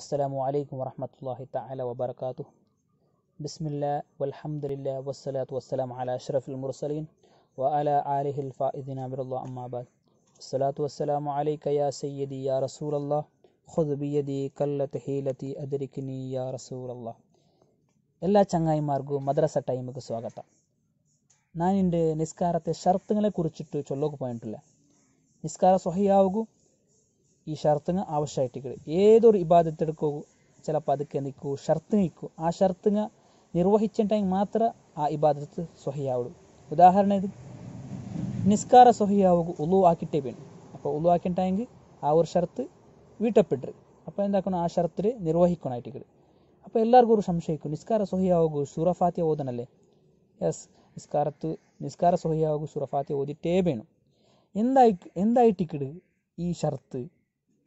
السلام عليكم ورحمة الله تعالى وبركاته بسم الله والحمد لله والصلاة والسلام على أشرف المرسلين وعلى آله الفائزين من الله أما بعد الصلاة والسلام عليك يا سيدي يا رسول الله خذ بيدي كلة حيلتي أدركني يا رسول الله إلا چنگاي مارغو مدرسة تايمك മദ്രസ نان സ്വാഗതം نسكارة شرطنگل നിസ്കാരത്തെ ഷർത്തുകളെ കുറിച്ചിട്ട് ചൊല്ലോക്ക് പോയിട്ടില്ല നിസ്കാര സ്വഹയാവുകയും ഈ ഷർത്തിങ് ആവശ്യമായിട്ട് ഏതൊരു ഇബാദത്തെടുക്കൂ ചിലപ്പോൾ അതൊക്കെ നിൽക്കൂ ഷർത്ത് നിൽക്കൂ ആ ഷർത്തിങ് നിർവഹിച്ചിട്ടെങ്കിൽ മാത്രം ആ ഇബാദത്ത് സ്വഹിയാവുള്ളൂ ഉദാഹരണത്തിന് നിസ്കാര സ്വഹിയാവുക ഉളു ആക്കിട്ടേ വേണം അപ്പോൾ ഉളു ആക്കിട്ടെങ്കിൽ ആ ഒരു ഷർത്ത് വീട്ടപ്പെട്ടിട്ട് അപ്പോൾ എന്താക്കണം ആ ഷർത്തിൽ നിർവഹിക്കണമായിട്ട് അപ്പോൾ എല്ലാവർക്കും ഒരു സംശയിക്കും നിസ്കാര സ്വഹിയാവുക സൂറഫാത്തി ഓതണല്ലേ യെസ് നിസ്കാരത്ത് നിസ്കാര സ്വഹിയാവുക സൂറഫാത്തി ഓതിട്ടേ വേണം എന്തായി എന്തായിട്ടിക്കിട് ഈ ഷർത്ത്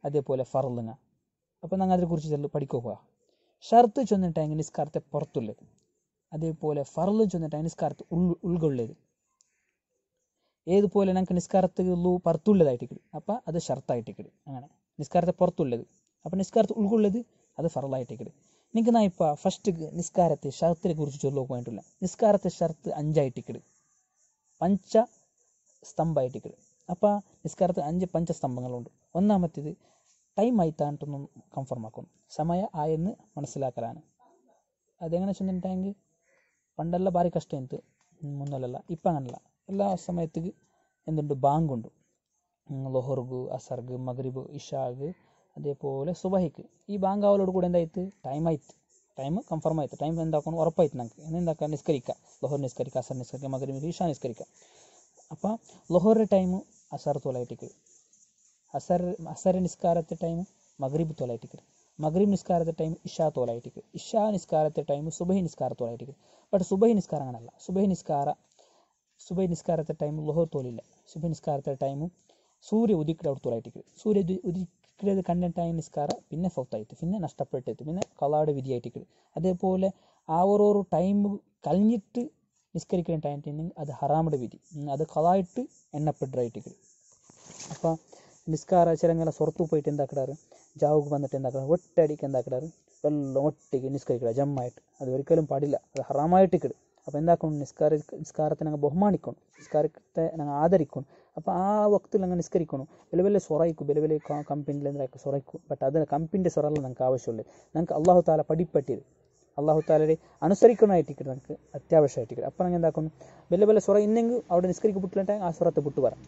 അതേപോലെ ഫറലിന അപ്പോൾ ഞങ്ങൾ അതിനെക്കുറിച്ച് ചെല്ലു പഠിക്കുക ഷർത്ത് ചെന്നിട്ടായി നിസ്കാരത്തെ പുറത്തുള്ളത് അതേപോലെ ചെന്നിട്ട് ചെന്നിട്ടായി നിസ്കാരത്തെ ഉൾ ഉൾക്കൊള്ളത് ഏതുപോലെ ഞങ്ങൾക്ക് നിസ്കാരത്തുള്ളൂ പുറത്തുള്ളതായിട്ട് അപ്പോൾ അത് ഷർത്തായിട്ട് അങ്ങനെ നിസ്കാരത്തെ പുറത്തുള്ളത് അപ്പോൾ നിസ്കാരത്തെ ഉൾക്കൊള്ളത് അത് ഫറലായിട്ട് നിങ്ങൾക്ക് നാ ഇപ്പോൾ ഫസ്റ്റ് നിസ്കാരത്തെ ഷർത്തിനെ കുറിച്ച് ചൊല്ലുക പോയിട്ടില്ല നിസ്കാരത്തെ ഷർത്ത് അഞ്ചായിട്ട് പഞ്ച സ്തംഭമായിട്ട് അപ്പോൾ നിസ്കാരത്തിൽ അഞ്ച് സ്തംഭങ്ങളുണ്ട് ഒന്നാമത്തേത് ടൈം ಆಯಿತಾ ಅಂತನೂ ആക്കും സമയ ആയെന്ന് മനസ്സിലാക്കലാണ് അതെങ്ങനെ വെച്ചിട്ടുണ്ടെങ്കിൽ പണ്ടെല്ലാം ഭാരി കഷ്ടം എന്ത് മുന്നല്ലല്ല ഇപ്പം അങ്ങനല്ല എല്ലാ സമയത്തേക്ക് എന്തുണ്ട് ബാങ്കുണ്ട് ലൊഹർഗ് അസർഗ് മഗ്രിബ് ഇഷാഗ് അതേപോലെ സുബഹിക്ക് ഈ ബാങ്ക് ആവലോട് കൂടെ എന്തായിട്ട് ടൈം ആയിട്ട് ടൈം കൺഫർം ആയിട്ട് ടൈം എന്താക്കണം ഉറപ്പായിട്ട് എന്നെ എന്താക്കാം നിസ്കരിക്കാം ലൊഹർ നിസ്കരിക്കുക അസർ നിസ്കരിക്കുക മഗ്രിബ് ഇഷ നിസ്കരിക്കുക അപ്പം ലൊഹറിൻ്റെ ടൈം അസർ തോലായിട്ടേക്ക് അസർ അസർ നിസ്കാരത്തെ ടൈം മഗ്രിബ് തോലായിട്ടിരിക്കും മഗ്രീബ് നിസ്കാരത്തെ ടൈം ഇഷാ തോലായിട്ടിരിക്കും ഇഷാ നിസ്കാരത്തെ ടൈം സുബഹി നിസ്കാര തോലായിട്ടിരിക്കും ബട്ട് സുബഹി നിസ്കാരം അങ്ങനല്ല സുബഹി നിസ്കാര സുബഹി നിസ്കാരത്തെ ടൈം ലോഹോ തോലില്ല സുബഹി നിസ്കാരത്തെ ടൈം സൂര്യ ഉദിക്കിടെ അവിടെ തോലായിട്ടിരിക്കും സൂര്യ ഉദിക്കിടത് കണ്ട ടൈം നിസ്കാരം പിന്നെ ഫൗത്തായിട്ട് പിന്നെ നഷ്ടപ്പെട്ടെത്തും പിന്നെ കളാട് വിധിയായിട്ടിരിക്കും അതേപോലെ ആ ഓരോരോ ടൈം കഴിഞ്ഞിട്ട് നിസ്കരിക്കുന്ന ടൈം അത് ഹറാമിടെ വിധി അത് കളായിട്ട് എണ്ണപ്പെട്ടതായിട്ടിരിക്കും അപ്പോൾ ನಿಸ್ಕಾರಾಚರಣೆಲ್ಲ ಸೊರತು പോയിട്ട് ಎಂದಾಕಿಡಾರು ജാവുക്ക് വന്നിട്ട് എന്താക്കാറ് ഒട്ടടിക്ക് എന്താക്കിടാറ് എല്ലാം ഒട്ടിക്ക് നിസ്കരിക്കുക ജമ്മായിട്ട് അത് ഒരിക്കലും പാടില്ല അത് ഹറാമായിട്ട് കിടും അപ്പോൾ എന്താക്കണം നിസ്കാര നിസ്കാരത്തെ ഞങ്ങൾ ബഹുമാനിക്കണം നിസ്കാരത്തെ ഞങ്ങൾ ആദരിക്കണം അപ്പോൾ ആ വക്തിൽ ഞങ്ങൾ നിസ്കരിക്കണം വില വലിയ സ്വറയ്ക്കും വില വലിയ കമ്പനിയിൽ എന്താക്കും സ്വറയ്ക്കും ബട്ട് അതിന് കമ്പിൻ്റെ സ്വറല്ല ഞങ്ങൾക്ക് ആവശ്യമുള്ളത് ഞങ്ങൾക്ക് അള്ളാഹു താല പഠിപ്പറ്റിയത് അള്ളാഹു താലയുടെ അനുസരിക്കണമായിട്ട് അനുസരിക്കണമായിട്ടിരിക്കും നമുക്ക് അത്യാവശ്യമായിട്ട് അത്യാവശ്യമായിട്ടിരിക്കും അപ്പോൾ ഞങ്ങൾ എന്താക്കണം വലിയ വലിയ സ്വറ ഇന്നെങ്കിൽ അവിടെ നിസ്കരിക്കപ്പെട്ടിട്ടുണ്ടെങ്കിൽ ആ സ്വറത്തെ വിട്ടു പറയാം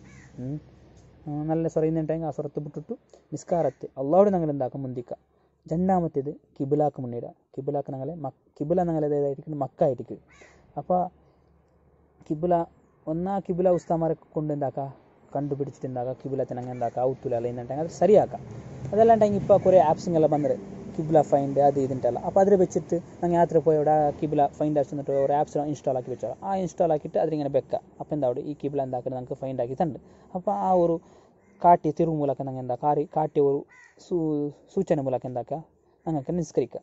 നല്ല സൊറയുന്നുണ്ടെങ്കിൽ ആ സൊറത്ത് വിട്ടിട്ടു നിസ്കാരത്ത് അള്ളാഹോട് ഞങ്ങൾ എന്താക്കും മുന്തിക്കുക രണ്ടാമത്തേത് കിബിലാക്ക് മുന്നിടുക കിബിലാക്ക് ഞങ്ങളെ മക് കിബില ഞങ്ങളെ മക്ക മക്കായിരിക്കും അപ്പോൾ കിബില ഒന്നാ കിബില ഉസ്താമാരെ കൊണ്ട് എന്താക്കുക കണ്ടുപിടിച്ചിട്ട് എന്താക്കുക കിബിലത്തിന് അങ്ങനെ എന്താക്കുക ഔത്തൂല അല്ലെന്നുണ്ടെങ്കിൽ അത് ശരിയാക്കാം അതല്ലാണ്ടെങ്കിൽ ഇപ്പോൾ കുറേ ആപ്സുകളെല്ലാം വന്നത് ಕಿಬ್ಲ ಫೈಂಡ್ ಅದು ಇದುಂಟಲ್ಲ ಅಪ್ಪ ಅದ್ರ ಬೆಚ್ಚಿತ್ತು ನಂಗೆ ಯಾತ್ರೆ ಫೈಂಡ್ ಆಸ್ ಫೈನ್ ಅವ್ರ ಆ್ಯಪ್ಸ್ ಇನ್ಸ್ಟಾಲ್ ಹಾಕಿ ಬಿಚ್ಚಾರ ಆ ಇನ್ಸ್ಟಾಲ್ ಹಾಕಿಟ್ಟು ಅದರಿಗೇನೆ ಬೆಕ್ಕ ಅಪ್ಪ ಎಂದೂ ಈ ಕಿಬ್ಲ ಅಂದ ಹಾಕಿದ್ರೆ ನಂಗೆ ಫೈಂಡ್ ಆಗಿ ತಂದು ಅಪ್ಪ ಆ ಅವರು ಕಾಟಿ ತಿರುವು ಮೂಲಕ ನಂಗೆ ಎಂದ ಆ ಕಟ್ಟಿಯವರು ಸೂ ಸೂಚನೆ ಮೂಲಕ ಎಂದಾಕ ನಂಗೆ ನಿಸ್ಕರಿಕ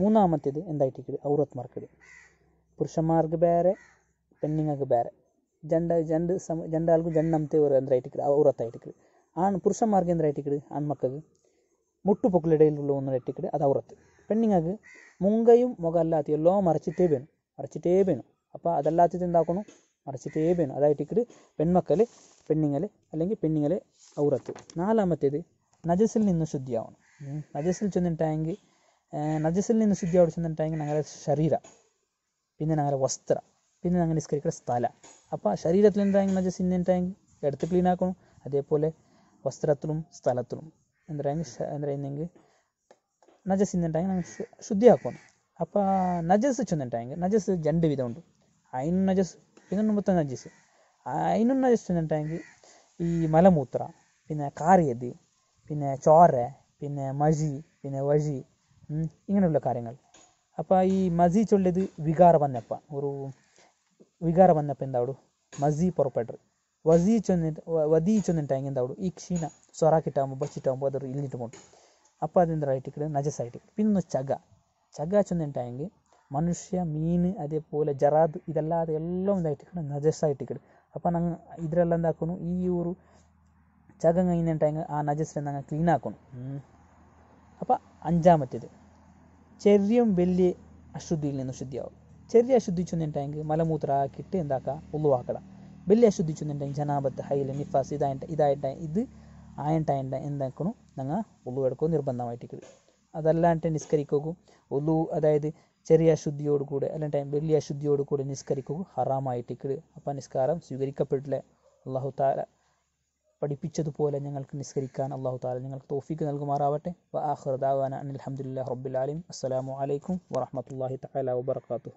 ಮೂನಾ ನಿಸ್ಕ್ರರಿಕೆ ಮೂತ್ರದ ಎಂದಾಗಿ ಅವ್ರತ್ ಅವರತ್ಮಾರ್ ಪುರುಷ ಮಾರ್ಗ ಬೇರೆ ಪೆನ್ನಿಂಗ್ ಪೆನ್ನಿಂಗಾಗಿ ಬೇರೆ ಜಂಡ ಜಂಡ ಸಮ ಜಂಡ ಅಂದ್ರೆ ಐಟಿಕ್ರಿ ಜೆಂಡಮ್ತೇವರು ಐಟಿಕ್ರಿ ಆನ್ ಪುರುಷ ಮಾರ್ಗ ಟಿ ಐಟಿಕ್ರಿ ಆನ್ ಮಕ್ಕಳಿಗೆ ಮುಟ್ಟುಪೊಕ್ಕಲಿಡೆಯಲ್ಲಿ ഒന്ന് ಎಟ್ಟಿಕಡೆ അത് അവറത്ത് പെണ്ണിങ്ങൾക്ക് മുങ്കയും ಮೊಗ ಅಲ್ಲಾತಿ ಎಲ್ಲೋ വേണം ಬೇನು ಮರಚಿತೇ ಬೇನು അപ്പം അതല്ലാത്തത് എന്താക്കണം മറച്ചിട്ടേ വേണം അതായിട്ടിക്കട് പെൺമക്കൾ പെണ്ണുങ്ങളെ അല്ലെങ്കിൽ പെണ്ണുങ്ങളെ ഔറത്ത് നാലാമത്തേത് നജസിൽ നിന്ന് ശുദ്ധിയാവണം നജസിൽ ചെന്നിട്ടായെങ്കിൽ നജസിൽ നിന്ന് ശുദ്ധിയാവോട് ചെന്നിട്ടായെങ്കിൽ ഞങ്ങളുടെ ശരീരം പിന്നെ ഞങ്ങളുടെ വസ്ത്ര പിന്നെ ഞങ്ങൾ നിസ്കരിക്കുന്ന സ്ഥലം അപ്പോൾ ശരീരത്തിൽ എന്തായെങ്കിൽ നജസ് ഇന്നിട്ടായെങ്കിൽ എടുത്ത് ക്ലീൻ ആക്കണം അതേപോലെ വസ്ത്രത്തിലും സ്ഥലത്തിലും ಅಂದರೆ ಹೆಂಗೆ ಅಂದರೆ ಇನ್ನು ಹಿಂಗೆ ನಜಸ್ ಇಂದಂಟಾಗಿ ನಂಗೆ ಶುದ್ಧಿ ಹಾಕೋಣ ಅಪ್ಪ ನಜಸ್ ಚಂದಂಟಾಯಂಗೆ ನಜಸ್ ಜಂಡ ವಿಧ ಉಂಟು ಐನು ನಜಸ್ ಇದನ್ನು ಮൊത്തം നജീസ് അതിനും നജസ് എന്നിട്ടാണെങ്കിൽ ഈ മലമൂത്ര പിന്നെ കാറിയതി പിന്നെ ചോര പിന്നെ മജി പിന്നെ വഴി ഇങ്ങനെയുള്ള കാര്യങ്ങൾ അപ്പോൾ ഈ മസി ചൊല്ലിയത് വികാര വന്നപ്പ ഒരു വികാര വന്നപ്പ എന്താവും മസി പുറപ്പെട്ടു ವಜೀಚೊನ್ನಿಂದ ಅವಳು ಈ ಕ್ಷೀಣ ಸ್ವರಾಕಿಟಾಂಬು ಬಚ್ಚಿಟಾಂಬು ಅದರ ಇಟ್ಕೊಂಡು ಅಪ್ಪ ಅದಿಂದ ರೈಟ್ ಇಕ್ಕಡೆ ನಜಸ್ ಆಯಿತು ಪಿನ್ನು ಚಗ ಚಗ ಹೆಂಗೆ ಮನುಷ್ಯ ಮೀನು ಅದೇ ಪೋಲೆ ಜರಾದ್ ಇದೆಲ್ಲ ಅದು ಎಲ್ಲ ಒಂದು ಐಟಿ ಕಡೆ ನಜಸ್ ಆಯ್ತು ಕಡೆ ಅಪ್ಪ ನಂಗೆ ಇದರಲ್ಲಂದು ಹಾಕೋನು ಈ ಊರು ಚಗಂಗ ಇನ್ನೆಂಟಾಂಗ ಆ ನಜಸ್ ನಂಗೆ ಕ್ಲೀನ್ ಹಾಕೋನು ಅಪ್ಪ ಅಂಜಾಮತ್ತಿದೆ ചെറിയും ಶುದ್ಧಿ ಅವಳು നിന്ന് ಅಶುದ್ಧಿ ചെറിയ ಹೆಂಗೆ ಮಲಮೂತ್ರ ಹಾಕಿಟ್ಟು ಎಂದಾಕ എന്താക്കുക ಹಾಕಡ വലിയ ശുദ്ധിച്ചെന്നുണ്ടെങ്കിൽ ജനാബത്ത് ഹൈലി നിഫാസ് ഇതായിട്ട് ഇതായിട്ട് ഇത് ആയിട്ടായിട്ട് എന്താക്കണു ഞങ്ങൾ ഉള്ളു എടുക്കും നിർബന്ധമായിട്ട് അതല്ലാണ്ട് നിസ്കരിക്കുക ഒല്ലു അതായത് ചെറിയ അശുദ്ധിയോട് കൂടെ അല്ലാണ്ട് വലിയ അശുദ്ധിയോട് കൂടെ നിസ്കരിക്കുക ഹറാമായിട്ട് ഹറാമായിട്ടിക്കട് അപ്പം നിസ്കാരം സ്വീകരിക്കപ്പെട്ടില്ല അള്ളാഹു താല പഠിപ്പിച്ചതുപോലെ ഞങ്ങൾക്ക് നിസ്കരിക്കാൻ അള്ളാഹു താല ഞങ്ങൾക്ക് തോഫിക്ക് നൽകുമാറാവട്ടെ വാഹർദാവാന അലഹമുല്ലാ റബ്ബുലാലിം അസ്സലാമു അലൈക്കും വറഹമത്തല്ലാഹി തല വാത്തു